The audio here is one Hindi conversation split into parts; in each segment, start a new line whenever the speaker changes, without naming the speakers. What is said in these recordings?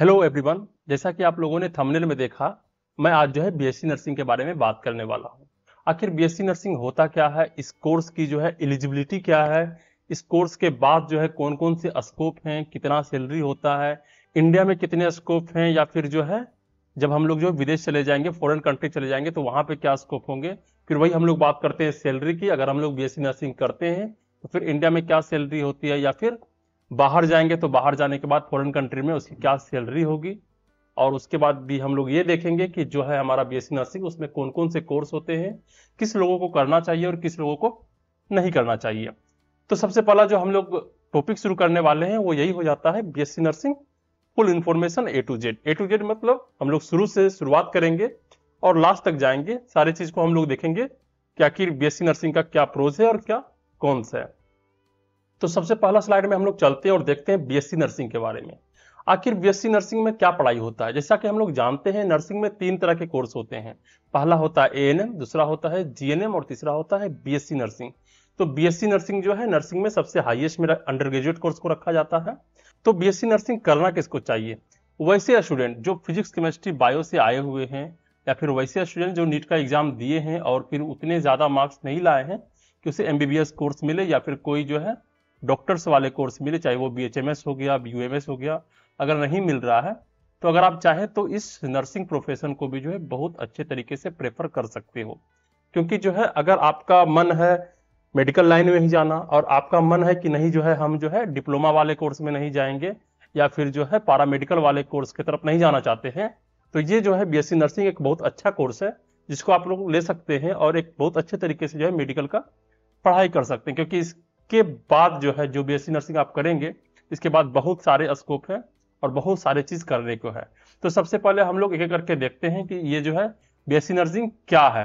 हेलो एवरीवन जैसा कि आप लोगों ने थंबनेल में देखा मैं आज जो है बीएससी नर्सिंग के बारे में बात करने वाला हूँ आखिर बीएससी नर्सिंग होता क्या है इस कोर्स की जो है एलिजिबिलिटी क्या है इस कोर्स के बाद जो है कौन कौन से स्कोप हैं कितना सैलरी होता है इंडिया में कितने स्कोप हैं या फिर जो है जब हम लोग जो विदेश चले जाएंगे फॉरेन कंट्री चले जाएंगे तो वहां पे क्या स्कोप होंगे फिर वही हम लोग बात करते हैं सैलरी की अगर हम लोग बी नर्सिंग करते हैं तो फिर इंडिया में क्या सैलरी होती है या फिर बाहर जाएंगे तो बाहर जाने के बाद फॉरेन कंट्री में उसकी क्या सैलरी होगी और उसके बाद भी हम लोग ये देखेंगे कि जो है हमारा बी नर्सिंग उसमें कौन कौन से कोर्स होते हैं किस लोगों को करना चाहिए और किस लोगों को नहीं करना चाहिए तो सबसे पहला जो हम लोग टॉपिक शुरू करने वाले हैं वो यही हो जाता है B nursing full information A to Z A to Z मतलब हम लोग शुरू से शुरुआत करेंगे और लास्ट तक जाएंगे सारी चीज को हम लोग देखेंगे कि आखिर बी नर्सिंग का क्या प्रोज है और क्या कौन सा है तो सबसे पहला स्लाइड में हम लोग चलते हैं और देखते हैं बीएससी नर्सिंग के बारे में आखिर बीएससी नर्सिंग में क्या पढ़ाई होता है जैसा कि हम लोग जानते हैं नर्सिंग में तीन तरह के कोर्स होते हैं पहला होता है ए दूसरा होता है जीएनएम और तीसरा होता है बीएससी नर्सिंग तो बीएससी नर्सिंग जो है नर्सिंग में सबसे हाइएस्ट मेरा अंडर ग्रेजुएट कोर्स को रखा जाता है तो बीएससी नर्सिंग करना किसको चाहिए वैसे स्टूडेंट जो फिजिक्स केमिस्ट्री बायो से आए हुए हैं या फिर वैसे स्टूडेंट जो नीट का एग्जाम दिए हैं और फिर उतने ज़्यादा मार्क्स नहीं लाए हैं कि उसे एम कोर्स मिले या फिर कोई जो है डॉक्टर्स वाले कोर्स मिले चाहे वो बी हो गया यू हो गया अगर नहीं मिल रहा है तो अगर आप चाहें तो इस नर्सिंग प्रोफेशन को भी जो है बहुत अच्छे तरीके से प्रेफर कर सकते हो क्योंकि जो है अगर आपका मन है मेडिकल लाइन में ही जाना और आपका मन है कि नहीं जो है हम जो है डिप्लोमा वाले कोर्स में नहीं जाएंगे या फिर जो है पारामेडिकल वाले कोर्स की तरफ नहीं जाना चाहते हैं तो ये जो है बीएससी नर्सिंग एक बहुत अच्छा कोर्स है जिसको आप लोग ले सकते हैं और एक बहुत अच्छे तरीके से जो है मेडिकल का पढ़ाई कर सकते हैं क्योंकि इस इसके बाद जो है जो बी नर्सिंग आप करेंगे इसके बाद बहुत सारे स्कोप है और बहुत सारे चीज करने को है तो सबसे पहले हम लोग एक एक करके देखते हैं कि ये जो है बी नर्सिंग क्या है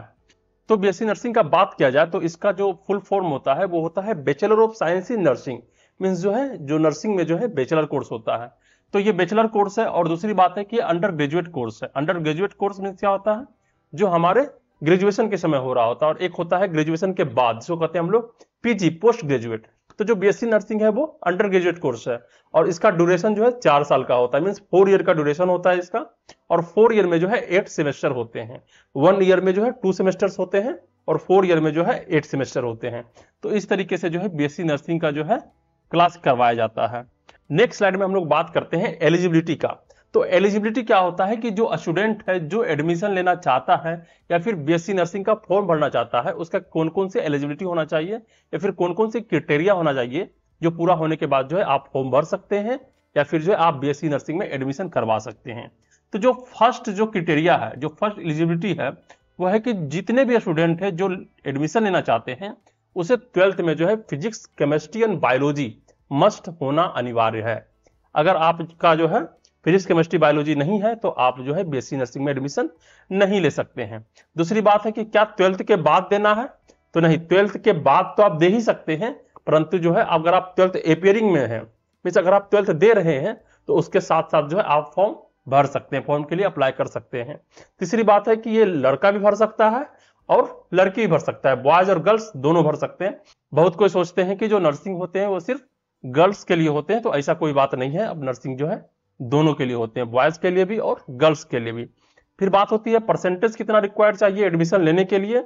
तो बी नर्सिंग का बात किया जाए तो इसका जो फुल फॉर्म होता है वो होता है bachelor of science in nursing means जो है जो नर्सिंग में जो है बैचलर कोर्स होता है तो ये बैचलर कोर्स है और दूसरी बात है कि अंडर ग्रेजुएट कोर्स है अंडर ग्रेजुएट कोर्स मीन्स क्या होता है जो हमारे ग्रेजुएशन के समय हो रहा होता है और एक होता है ग्रेजुएशन के बाद जिसको कहते हैं हम लोग पीजी पोस्ट ग्रेजुएट तो जो बीएससी नर्सिंग है वो अंडर ग्रेजुएट कोर्स है और इसका ड्यूरेशन जो है चार साल का होता है मीन्स फोर ईयर का ड्यूरेशन होता है इसका और फोर ईयर में जो है एट सेमेस्टर होते हैं वन ईयर में जो है टू सेमेस्टर होते हैं और फोर ईयर में जो है एट सेमेस्टर होते हैं तो इस तरीके से जो है बीएससी नर्सिंग का जो है क्लास करवाया जाता है नेक्स्ट स्लाइड में हम लोग बात करते हैं एलिजिबिलिटी का तो एलिजिबिलिटी क्या होता है कि जो स्टूडेंट है जो एडमिशन लेना चाहता है या फिर बीएससी नर्सिंग का फॉर्म भरना चाहता है उसका कौन कौन से एलिजिबिलिटी होना चाहिए या फिर कौन कौन से क्रिटेरिया होना चाहिए जो पूरा होने के बाद जो है आप फॉर्म भर सकते हैं या फिर जो है आप बीएससी नर्सिंग में एडमिशन करवा सकते हैं तो जो फर्स्ट जो क्रिटेरिया है जो फर्स्ट एलिजिबिलिटी है वह है कि जितने भी स्टूडेंट है जो एडमिशन लेना चाहते हैं उसे ट्वेल्थ में जो है physics chemistry and biology must होना अनिवार्य है अगर आपका जो है फिजिक्स केमिस्ट्री बायोलॉजी नहीं है तो आप जो है बीएससी नर्सिंग में एडमिशन नहीं ले सकते हैं दूसरी बात है कि क्या ट्वेल्थ के बाद देना है तो नहीं ट्वेल्थ के बाद तो आप दे ही सकते हैं परंतु जो है अगर आप ट्वेल्थ एपियरिंग में है मीन्स अगर आप ट्वेल्थ दे रहे हैं तो उसके साथ साथ जो है आप फॉर्म भर सकते हैं फॉर्म के लिए अप्लाई कर सकते हैं तीसरी बात है कि ये लड़का भी भर सकता है और लड़की भी भर सकता है बॉयज और गर्ल्स दोनों भर सकते हैं बहुत कोई सोचते हैं कि जो नर्सिंग होते हैं वो सिर्फ गर्ल्स के लिए होते हैं तो ऐसा कोई बात नहीं है अब नर्सिंग जो है दोनों के लिए होते हैं बॉयज के लिए भी और गर्ल्स के लिए भी फिर बात होती है परसेंटेज कितना रिक्वायर्ड चाहिए एडमिशन लेने के लिए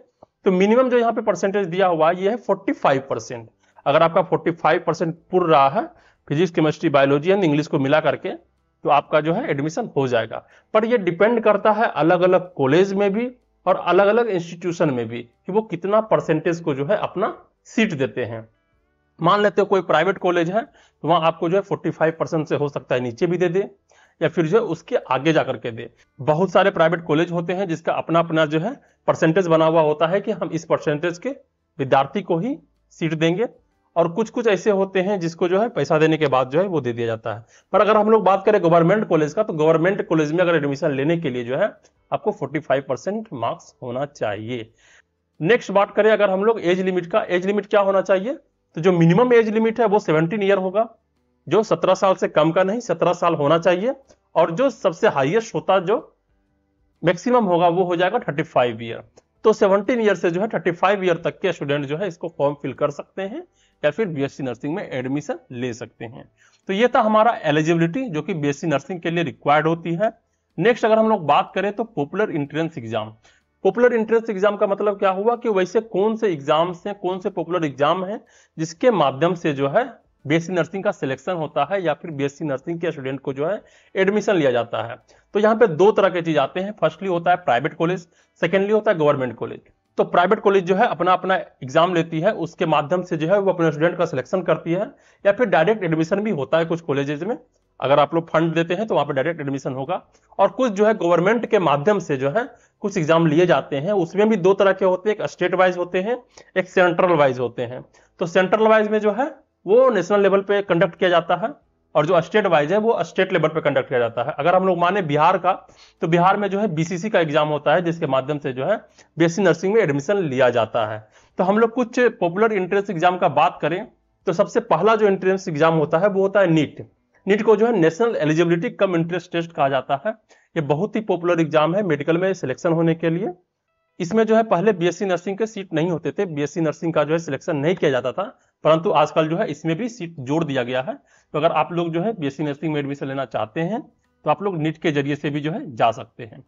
तो मिनिमम जो यहाँ पे परसेंटेज दिया हुआ है ये है फाइव परसेंट अगर आपका फोर्टी फाइव परसेंट पुर रहा है physics chemistry biology and English को मिला करके तो आपका जो है एडमिशन हो जाएगा पर ये डिपेंड करता है अलग अलग कॉलेज में भी और अलग अलग इंस्टीट्यूशन में भी कि वो कितना परसेंटेज को जो है अपना सीट देते हैं मान लेते हो कोई प्राइवेट कॉलेज है तो वहां आपको जो है फोर्टी फाइव परसेंट से हो सकता है नीचे भी दे दे या फिर जो है उसके आगे जाकर के दे बहुत सारे प्राइवेट कॉलेज होते हैं जिसका अपना अपना जो है परसेंटेज बना हुआ होता है कि हम इस परसेंटेज के विद्यार्थी को ही सीट देंगे और कुछ कुछ ऐसे होते हैं जिसको जो है पैसा देने के बाद जो है वो दे दिया जाता है पर अगर हम लोग बात करें गवर्नमेंट कॉलेज का तो गवर्नमेंट कॉलेज में अगर एडमिशन लेने के लिए जो है आपको 45 परसेंट मार्क्स होना चाहिए नेक्स्ट बात करें अगर हम लोग एज लिमिट का एज लिमिट क्या होना चाहिए तो जो मिनिमम एज लिमिट है वो सेवनटीन ईयर होगा जो सत्रह साल से कम का नहीं सत्रह साल होना चाहिए और जो सबसे हाईएस्ट होता जो मैक्सिमम होगा वो हो जाएगा थर्टी फाइव ईयर तो सेवनटीन ईयर से जो है थर्टी फाइव ईयर तक के स्टूडेंट जो है इसको फॉर्म फिल कर सकते हैं या फिर बीएससी नर्सिंग में एडमिशन ले सकते हैं तो ये था हमारा एलिजिबिलिटी जो कि बीएससी नर्सिंग के लिए रिक्वायर्ड होती है नेक्स्ट अगर हम लोग बात करें तो popular entrance exam popular entrance exam का मतलब क्या हुआ कि वैसे कौन से एग्जाम्स हैं कौन से पॉपुलर एग्जाम हैं जिसके माध्यम से जो है बीएससी नर्सिंग का सिलेक्शन होता है या फिर बीएससी नर्सिंग के स्टूडेंट को जो है एडमिशन लिया जाता है तो यहाँ पे दो तरह के चीज आते हैं फर्स्टली होता है प्राइवेट कॉलेज सेकेंडली होता है गवर्नमेंट कॉलेज तो प्राइवेट कॉलेज जो है अपना अपना एग्जाम लेती है उसके माध्यम से जो है वो अपने स्टूडेंट का सिलेक्शन करती है या फिर डायरेक्ट एडमिशन भी होता है कुछ कॉलेजेस में अगर आप लोग फंड देते हैं तो वहां पर डायरेक्ट एडमिशन होगा और कुछ जो है गवर्नमेंट के माध्यम से जो है कुछ एग्जाम लिए जाते हैं उसमें भी दो तरह के होते हैं एक स्टेट वाइज होते हैं एक सेंट्रल वाइज होते हैं तो सेंट्रल वाइज में जो है वो नेशनल लेवल पे कंडक्ट किया जाता है और जो स्टेट वाइज है वो स्टेट लेवल पे कंडक्ट किया जाता है अगर हम लोग माने बिहार का तो बिहार में जो है बीसीसी का एग्जाम होता है जिसके माध्यम से जो है बीएससी नर्सिंग में एडमिशन लिया जाता है तो हम लोग कुछ पॉपुलर एंट्रेंस एग्जाम का बात करें तो सबसे पहला जो एंट्रेंस एग्जाम होता है वो होता है नीट नीट को जो है national eligibility cum interest test कहा जाता है ये बहुत ही पॉपुलर एग्जाम है मेडिकल में सिलेक्शन होने के लिए इसमें जो है पहले बीएससी नर्सिंग के सीट नहीं होते थे बीएससी नर्सिंग का जो है सिलेक्शन नहीं किया जाता था परंतु आजकल जो है इसमें भी सीट जोड़ दिया गया है तो अगर आप लोग जो है बीएससी नर्सिंग में एडमिशन लेना चाहते हैं तो आप लोग नीट के जरिए से भी जो है जा सकते हैं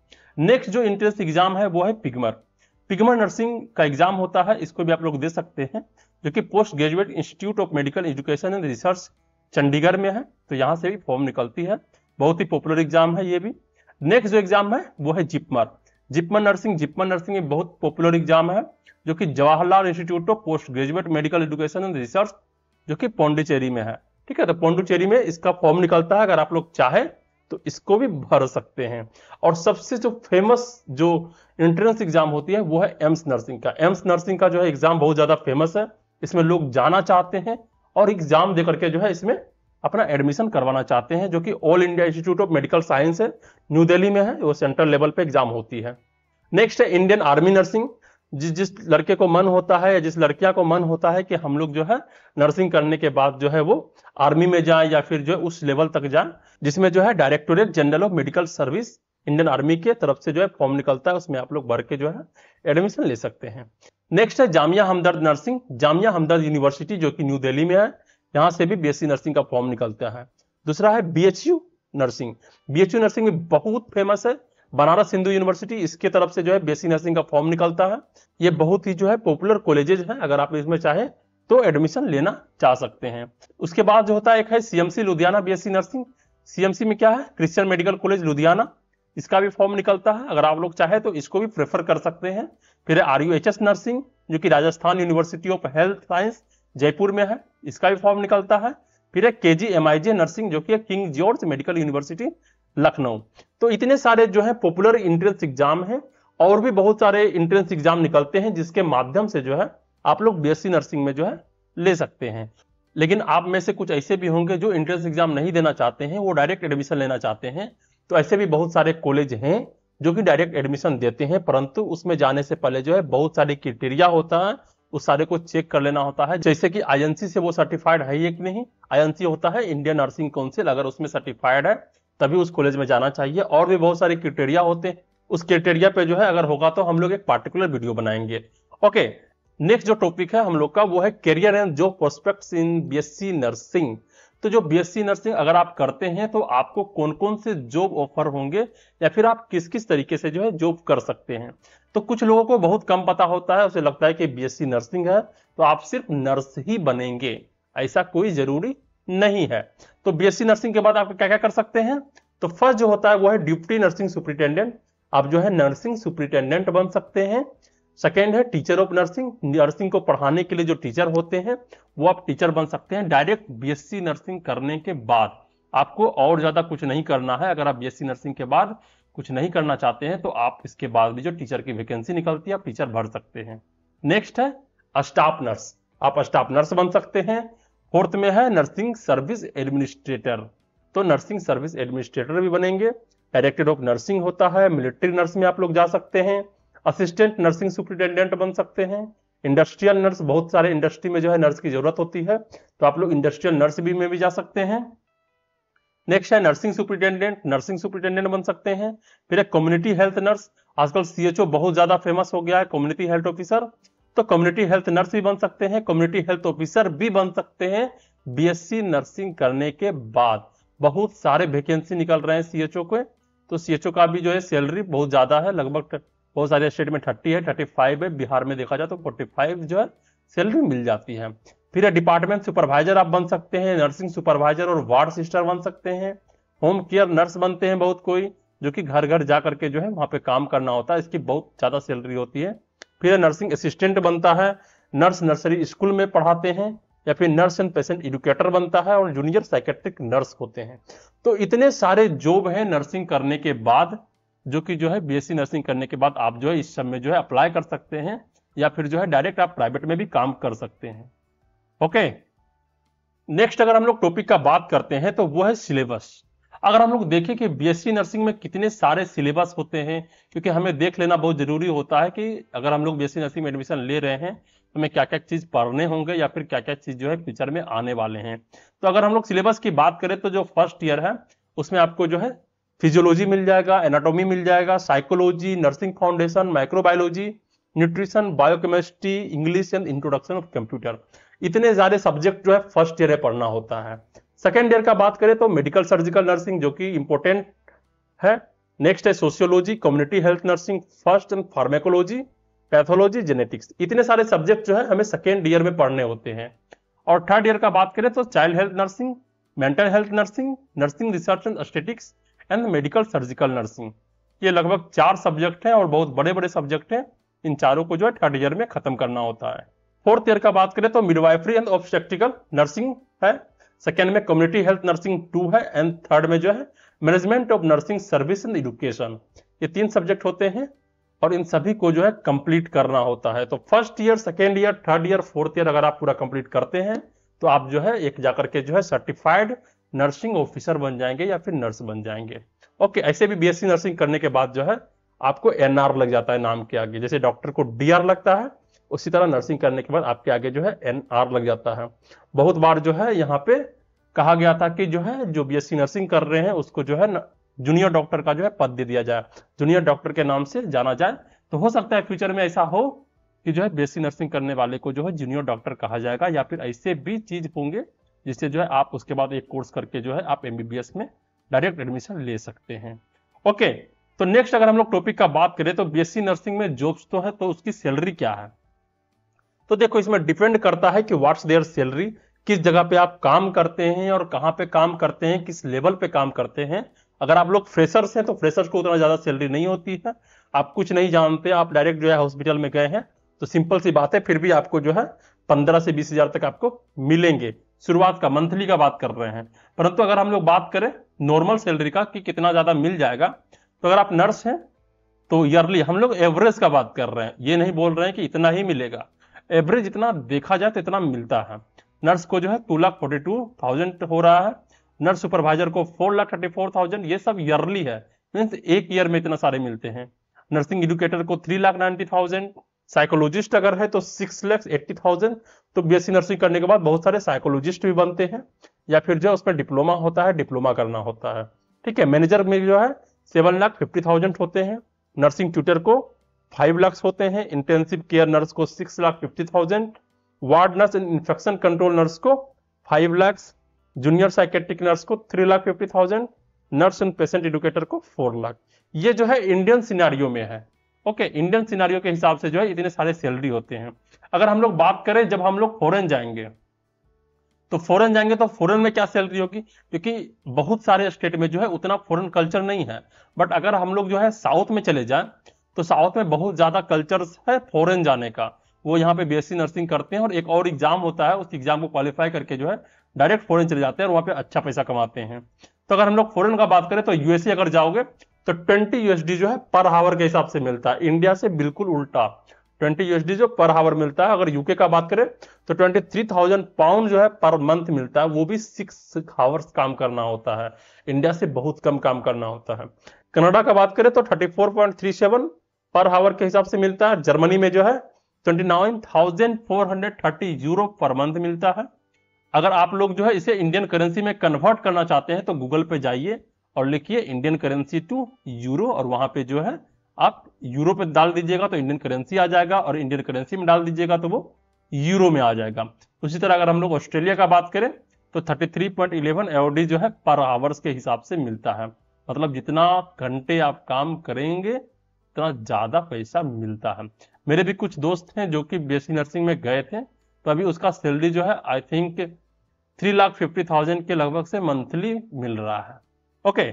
नेक्स्ट जो इंट्रेंस एग्जाम है वो है पिगमर पिगमर नर्सिंग का एग्जाम होता है इसको भी आप लोग दे सकते हैं जो कि post graduate institute of medical education and research Chandigarh में है तो यहाँ से भी फॉर्म निकलती है बहुत ही पॉपुलर एग्जाम है ये भी नेक्स्ट जो एग्जाम है वो है जिपमर जिपमर नर्सिंग जिपमर नर्सिंग एक बहुत पॉपुलर एग्जाम है जो कि Jawaharlal institute of post graduate medical education and research जो कि पौंडीचेरी में है ठीक है तो पौंडीचेरी में इसका फॉर्म निकलता है अगर आप लोग चाहे तो इसको भी भर सकते हैं और सबसे जो फेमस जो एंट्रेंस एग्जाम होती है वो है एम्स नर्सिंग का एम्स नर्सिंग का जो है एग्जाम बहुत ज्यादा फेमस है इसमें लोग जाना चाहते हैं और एग्जाम दे करके जो है इसमें अपना एडमिशन करवाना चाहते हैं जो कि all India institute of medical science है न्यू दिल्ली में है वो सेंट्रल लेवल पे एग्जाम होती है नेक्स्ट है इंडियन आर्मी नर्सिंग जिस जिस लड़के को मन होता है या जिस लड़कियां को मन होता है कि हम लोग जो है नर्सिंग करने के बाद जो है वो आर्मी में जाए या फिर जो है उस लेवल तक जाए जिसमें जो है directorate general of medical service Indian army के तरफ से जो है फॉर्म निकलता है उसमें आप लोग भर के जो है एडमिशन ले सकते हैं नेक्स्ट है जामिया हमदर्द नर्सिंग जामिया हमदर्द यूनिवर्सिटी जो कि न्यू दिल्ली में है यहाँ से भी बीएससी नर्सिंग का फॉर्म निकलता है दूसरा है बीएचयू नर्सिंग बीएचयू नर्सिंग भी बहुत फेमस है बनारस हिंदू यूनिवर्सिटी इसके तरफ से जो है बीएससी नर्सिंग का फॉर्म निकलता है ये बहुत ही जो है पॉपुलर कॉलेजेज है अगर आप इसमें चाहें तो एडमिशन लेना चाह सकते हैं उसके बाद जो होता है एक है CMC Ludhiana BSc nursing CMC में क्या है क्रिश्चियन मेडिकल कॉलेज लुधियाना इसका भी फॉर्म निकलता है अगर आप लोग चाहे तो इसको भी प्रेफर कर सकते हैं फिर R U H S nursing जो कि Rajasthan university of health science Jaipur में है इसका भी फॉर्म निकलता है फिर है के जी एम आई जे नर्सिंग जो कि king George medical university Lucknow तो इतने सारे जो है पॉपुलर इंट्रेंस एग्जाम है और भी बहुत सारे इंट्रेंस एग्जाम निकलते हैं जिसके माध्यम से जो है आप लोग बीएससी नर्सिंग में जो है ले सकते हैं लेकिन आप में से कुछ ऐसे भी होंगे जो इंट्रेंस एग्जाम नहीं देना चाहते हैं वो डायरेक्ट एडमिशन लेना चाहते हैं तो ऐसे भी बहुत सारे कॉलेज हैं जो कि डायरेक्ट एडमिशन देते हैं परंतु उसमें जाने से पहले जो है बहुत सारे क्रिटेरिया होता है उस सारे को चेक कर लेना होता है जैसे कि आई से वो सर्टिफाइड है कि नहीं आई होता है इंडियन नर्सिंग काउंसिल अगर उसमें सर्टिफाइड है तभी उस कॉलेज में जाना चाहिए और भी बहुत सारे क्रिटेरिया होते हैं उस क्रिटेरिया पे जो है अगर होगा तो हम लोग एक पार्टिकुलर वीडियो बनाएंगे ओके नेक्स्ट जो टॉपिक है हम लोग का वो है career and job prospect in B nursing तो जो बीएससी नर्सिंग अगर आप करते हैं तो आपको कौन कौन से जॉब ऑफर होंगे या फिर आप किस किस तरीके से जो है जॉब कर सकते हैं तो कुछ लोगों को बहुत कम पता होता है उसे लगता है कि बीएससी नर्सिंग है तो आप सिर्फ नर्स ही बनेंगे ऐसा कोई जरूरी नहीं है तो बीएससी नर्सिंग के बाद आप क्या क्या कर सकते हैं तो फर्स्ट जो होता है वो है ड्यूप्टी नर्सिंग सुप्रिंटेंडेंट आप जो है नर्सिंग सुप्रिंटेंडेंट बन सकते हैं सेकेंड है टीचर ऑफ नर्सिंग नर्सिंग को पढ़ाने के लिए जो टीचर होते हैं वो आप टीचर बन सकते हैं डायरेक्ट बीएससी नर्सिंग करने के बाद आपको और ज़्यादा कुछ नहीं करना है अगर आप बीएससी नर्सिंग के बाद कुछ नहीं करना चाहते हैं तो आप इसके बाद भी जो टीचर की वैकेंसी निकलती है आप टीचर भर सकते हैं नेक्स्ट है स्टाफ नर्स आप स्टाफ नर्स बन सकते हैं फोर्थ में है नर्सिंग सर्विस एडमिनिस्ट्रेटर तो नर्सिंग सर्विस एडमिनिस्ट्रेटर भी बनेंगे डायरेक्टर ऑफ नर्सिंग होता है मिलिट्री नर्स में आप लोग जा सकते हैं असिस्टेंट नर्सिंग सुप्रिंटेंडेंट बन सकते हैं इंडस्ट्रियल नर्स बहुत सारे इंडस्ट्री में जो है नर्स की जरूरत होती है तो आप लोग इंडस्ट्रियल नर्स भी में भी जा सकते हैं नेक्स्ट है नर्सिंग सुप्रिटेंडेंट नर्सिंग सुप्रिटेंडेंट बन सकते हैं फिर एक कम्युनिटी हेल्थ नर्स आजकल सीएचओ बहुत ज्यादा फेमस हो गया है कम्युनिटी हेल्थ ऑफिसर तो कम्युनिटी हेल्थ नर्स भी बन सकते हैं कम्युनिटी हेल्थ ऑफिसर भी बन सकते हैं बीएससी नर्सिंग करने के बाद बहुत सारे वेकेंसी निकल रहे हैं सीएचओ के तो सीएचओ का भी जो है सैलरी बहुत ज्यादा है लगभग बहुत सारे स्टेट में थर्टी है थर्टी फाइव है बिहार में देखा जाए तो फोर्टी फाइव जो है सैलरी मिल जाती है फिर डिपार्टमेंट सुपरवाइजर आप बन सकते हैं नर्सिंग सुपरवाइजर और वार्ड सिस्टर बन सकते हैं होम केयर नर्स बनते हैं बहुत कोई जो कि घर घर जा करके जो है वहां पे काम करना होता है इसकी बहुत ज़्यादा सैलरी होती है फिर नर्सिंग असिस्टेंट बनता है नर्स नर्सरी स्कूल में पढ़ाते हैं या फिर नर्स एंड पेशेंट एडुकेटर बनता है और जूनियर साइकेट्रिक नर्स होते हैं तो इतने सारे जॉब है नर्सिंग करने के बाद जो कि जो है बीएससी नर्सिंग करने के बाद आप जो है इस सब में जो है अप्लाई कर सकते हैं या फिर जो है डायरेक्ट आप प्राइवेट में भी काम कर सकते हैं ओके नेक्स्ट अगर हम लोग टॉपिक का बात करते हैं तो वो है सिलेबस अगर हम लोग देखें कि बीएससी नर्सिंग में कितने सारे सिलेबस होते हैं क्योंकि हमें देख लेना बहुत जरूरी होता है कि अगर हम लोग बीएससी नर्सिंग में एडमिशन ले रहे हैं तो हमें क्या क्या चीज पढ़ने होंगे या फिर क्या क्या चीज जो है फ्यूचर में आने वाले हैं तो अगर हम लोग सिलेबस की बात करें तो जो फर्स्ट ईयर है उसमें आपको जो है फिजियोलॉजी मिल जाएगा एनाटॉमी मिल जाएगा psychology nursing foundation microbiology nutrition biochemistry English and introduction of computer इतने ज्यादा सब्जेक्ट जो है फर्स्ट ईयर में पढ़ना होता है सेकेंड ईयर का बात करें तो मेडिकल सर्जिकल नर्सिंग जो कि इंपॉर्टेंट है नेक्स्ट है sociology community health nursing first and pharmacology pathology genetics इतने सारे सब्जेक्ट जो है हमें सेकेंड ईयर में पढ़ने होते हैं और थर्ड ईयर का बात करें तो child health nursing mental health nursing nursing research and statistics and medical surgical nursing ये लगभग चार सब्जेक्ट हैं और बहुत बड़े बड़े सब्जेक्ट हैं इन चारों को जो है थर्ड ईयर में खत्म करना होता है फोर्थ ईयर का बात करें तो मिडवाइफरी एंड ऑब्स्टेक्टिकल नर्सिंग है सेकेंड में कम्युनिटी हेल्थ नर्सिंग टू है एंड थर्ड में जो है management of nursing service and education ये तीन सब्जेक्ट होते हैं और इन सभी को जो है कंप्लीट करना होता है तो first year second year third year fourth year अगर आप पूरा कंप्लीट करते हैं तो आप जो है एक जाकर के जो है सर्टिफाइड नर्सिंग ऑफिसर बन जाएंगे या फिर नर्स बन जाएंगे ओके ऐसे भी बीएससी नर्सिंग करने के बाद जो है आपको एनआर लग जाता है नाम के आगे जैसे डॉक्टर को डीआर लगता है उसी तरह नर्सिंग करने के बाद आपके आगे जो है एनआर लग जाता है बहुत बार जो है यहाँ पे कहा गया था कि जो है जो बीएससी नर्सिंग कर रहे हैं उसको जो है जूनियर डॉक्टर का जो है पद दे दिया जाए जूनियर डॉक्टर के नाम से जाना जाए तो हो सकता है फ्यूचर में ऐसा हो कि जो है बीएससी नर्सिंग करने वाले को जो है जूनियर डॉक्टर कहा जाएगा या फिर ऐसे भी चीज होंगे जिससे जो है आप उसके बाद एक कोर्स करके जो है आप एमबीबीएस में डायरेक्ट एडमिशन ले सकते हैं ओके तो नेक्स्ट अगर हम लोग टॉपिक का बात करें तो बीएससी नर्सिंग में जॉब्स तो है तो उसकी सैलरी क्या है तो देखो इसमें डिपेंड करता है कि व्हाट्स देयर सैलरी किस जगह पे आप काम करते हैं और कहाँ पे काम करते हैं किस लेवल पे काम करते हैं अगर आप लोग फ्रेशर्स हैं तो फ्रेशर्स को उतना ज़्यादा सैलरी नहीं होती है आप कुछ नहीं जानते आप डायरेक्ट जो है हॉस्पिटल में गए हैं तो सिंपल सी बात है फिर भी आपको जो है पंद्रह से बीस हजार तक आपको मिलेंगे शुरुआत का मंथली का बात कर रहे हैं परंतु अगर हम लोग बात करें नॉर्मल सैलरी का कि कितना ज्यादा मिल जाएगा तो अगर आप नर्स हैं तो ईयरली हम लोग एवरेज का बात कर रहे हैं ये नहीं बोल रहे हैं कि इतना ही मिलेगा एवरेज इतना देखा जाए तो इतना मिलता है नर्स को जो है two lakh forty two thousand हो रहा है नर्स सुपरवाइजर को four lakh thirty four thousand ये सब ईयरली है मीन्स एक ईयर में इतना सारे मिलते हैं नर्सिंग एजुकेटर को three lakh ninety thousand psychologist अगर है तो सिक्स लैक्स एट्टी थाउजेंड तो बीएससी नर्सिंग करने के बाद बहुत सारे साइकोलॉजिस्ट भी बनते हैं या फिर जो उसमें डिप्लोमा होता है डिप्लोमा करना होता है ठीक है मैनेजर में जो है सेवन लाख फिफ्टी थाउजेंड होते हैं नर्सिंग ट्यूटर को फाइव लाख होते हैं इंटेंसिव केयर नर्स को six lakh fifty thousand ward nurse and infection control nurse को five lakh junior psychiatric nurse को three lakh fifty thousand nurse and patient educator को फोर लाख ये जो है इंडियन सिनारियो में है ओके इंडियन सिनारियो के हिसाब से जो है इतने सारे सैलरी होते हैं अगर हम लोग बात करें जब हम लोग फॉरन जाएंगे तो फॉरन जाएंगे तो फॉरन में क्या सैलरी होगी क्योंकि बहुत सारे स्टेट में जो है उतना फॉरन कल्चर नहीं है बट अगर हम लोग जो है साउथ में चले जाए तो साउथ में बहुत ज्यादा कल्चर है फॉरन जाने का वो यहाँ पे बी नर्सिंग करते हैं और एक और एग्जाम होता है उस एग्जाम को क्वालिफाई करके जो है डायरेक्ट फॉरन चले जाते हैं और वहाँ पे अच्छा पैसा कमाते हैं तो अगर हम लोग फॉरन का बात करें तो यूएसए अगर जाओगे तो 20 यूएसडी जो है पर हावर के हिसाब से मिलता है इंडिया से बिल्कुल उल्टा 20 यूएसडी जो पर हावर मिलता है अगर यूके का बात करें तो 23,000 पाउंड जो है पर मंथ मिलता है वो भी सिक्स हावर्स काम करना होता है इंडिया से बहुत कम काम करना होता है कनाडा का बात करें तो 34.37 पर हावर के हिसाब से मिलता है जर्मनी में जो है 29,430 यूरो पर मंथ मिलता है अगर आप लोग जो है इसे इंडियन करेंसी में कन्वर्ट करना चाहते हैं तो गूगल पे जाइए और लिखिए इंडियन करेंसी टू यूरो और वहां पे जो है आप यूरो पे डाल दीजिएगा तो इंडियन करेंसी आ जाएगा और इंडियन करेंसी में डाल दीजिएगा तो वो यूरो में आ जाएगा उसी तरह अगर हम लोग ऑस्ट्रेलिया का बात करें तो 33.11 एओडी जो है पर आवर्स के हिसाब से मिलता है मतलब जितना घंटे आप काम करेंगे उतना ज़्यादा पैसा मिलता है मेरे भी कुछ दोस्त हैं जो कि बीएससी नर्सिंग में गए थे तो अभी उसका सैलरी जो है I think three lakh fifty thousand के लगभग से मंथली मिल रहा है ओके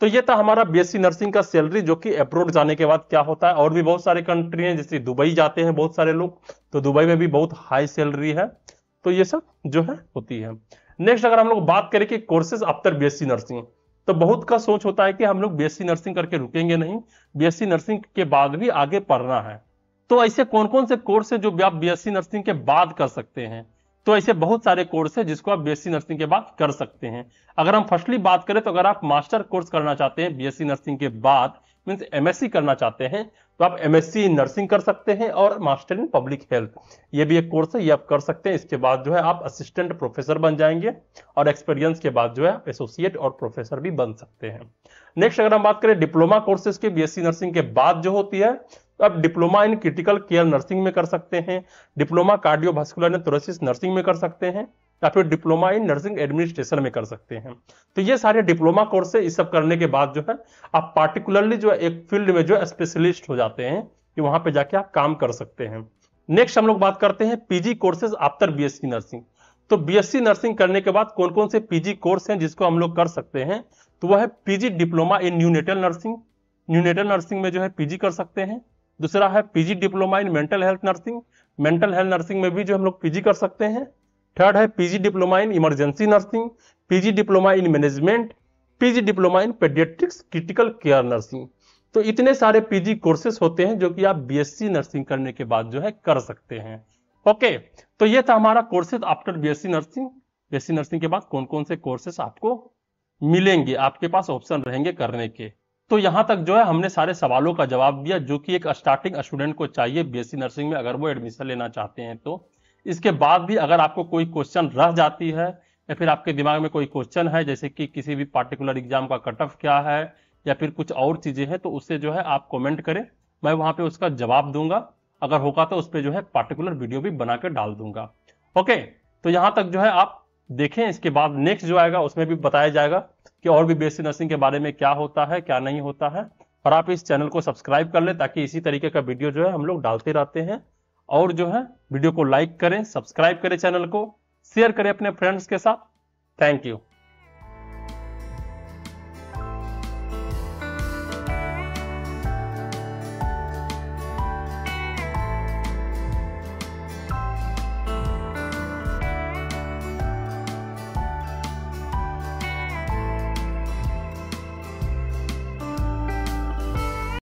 तो ये था हमारा बीएससी नर्सिंग का सैलरी जो कि अप्रोड जाने के बाद क्या होता है और भी बहुत सारे कंट्री हैं जैसे दुबई जाते हैं बहुत सारे लोग तो दुबई में भी बहुत हाई सैलरी है तो ये सब जो है होती है नेक्स्ट अगर हम लोग बात करें कि कोर्सेज आफ्टर बीएससी नर्सिंग तो बहुत का सोच होता है कि हम लोग बीएससी नर्सिंग करके रुकेंगे नहीं बीएससी नर्सिंग के बाद भी आगे पढ़ना है तो ऐसे कौन कौन से कोर्स है जो आप बीएससी नर्सिंग के बाद कर सकते हैं तो ऐसे बहुत सारे कोर्स है जिसको आप बीएससी नर्सिंग के बाद कर सकते हैं अगर हम फर्स्टली बात करें तो अगर आप मास्टर कोर्स करना चाहते हैं बीएससी नर्सिंग के बाद मीन्स एमएससी करना चाहते हैं तो आप एमएससी इन नर्सिंग कर सकते हैं और मास्टर इन पब्लिक हेल्थ ये भी एक कोर्स है ये आप कर सकते हैं इसके बाद जो है आप असिस्टेंट प्रोफेसर बन जाएंगे और एक्सपीरियंस के बाद जो है आप एसोसिएट और प्रोफेसर भी बन सकते हैं नेक्स्ट अगर हम बात करें डिप्लोमा कोर्सेज के बीएससी नर्सिंग के बाद जो होती है तो आप diploma in critical care nursing में कर सकते हैं diploma cardio and thoracic nursing में कर सकते हैं या फिर डिप्लोमा इन नर्सिंग एडमिनिस्ट्रेशन में कर सकते हैं तो ये सारे डिप्लोमा कोर्स इस सब करने के बाद जो है आप पार्टिकुलरली जो एक फील्ड में जो स्पेशलिस्ट हो जाते हैं कि वहां पे जाके आप काम कर सकते हैं नेक्स्ट हम लोग बात करते हैं PG courses after BSc nursing तो बीएससी नर्सिंग करने के बाद कौन कौन से पीजी कोर्स हैं जिसको हम लोग कर सकते हैं तो वह है PG diploma in neonatal nursing neonatal nursing में जो है पीजी कर सकते हैं दूसरा है PG diploma in mental health nursing mental health nursing में भी जो हम लोग पीजी कर सकते हैं थर्ड है PG diploma in emergency nursing PG diploma in management PG diploma in paediatrics critical care nursing तो इतने सारे पीजी कोर्सेस होते हैं जो कि आप बीएससी नर्सिंग करने के बाद जो है कर सकते हैं ओके तो ये था हमारा courses after BSc nursing BSc nursing के बाद कौन कौन से कोर्सेस आपको मिलेंगे आपके पास ऑप्शन रहेंगे करने के तो यहां तक जो है हमने सारे सवालों का जवाब दिया जो कि एक स्टार्टिंग स्टूडेंट को चाहिए बीएससी नर्सिंग में अगर वो एडमिशन लेना चाहते हैं तो इसके बाद भी अगर आपको कोई क्वेश्चन रह जाती है या फिर आपके दिमाग में कोई क्वेश्चन है जैसे कि किसी भी पार्टिकुलर एग्जाम का कट ऑफ क्या है या फिर कुछ और चीजें हैं तो उससे जो है आप कॉमेंट करें मैं वहां पर उसका जवाब दूंगा अगर होगा तो उस पर जो है पार्टिकुलर वीडियो भी बना के डाल दूंगा ओके तो यहां तक जो है आप देखें इसके बाद नेक्स्ट जो आएगा उसमें भी बताया जाएगा कि और भी बी नर्सिंग के बारे में क्या होता है क्या नहीं होता है और आप इस चैनल को सब्सक्राइब कर लें ताकि इसी तरीके का वीडियो जो है हम लोग डालते रहते हैं और जो है वीडियो को लाइक करें सब्सक्राइब करें चैनल को शेयर करें अपने फ्रेंड्स के साथ थैंक यू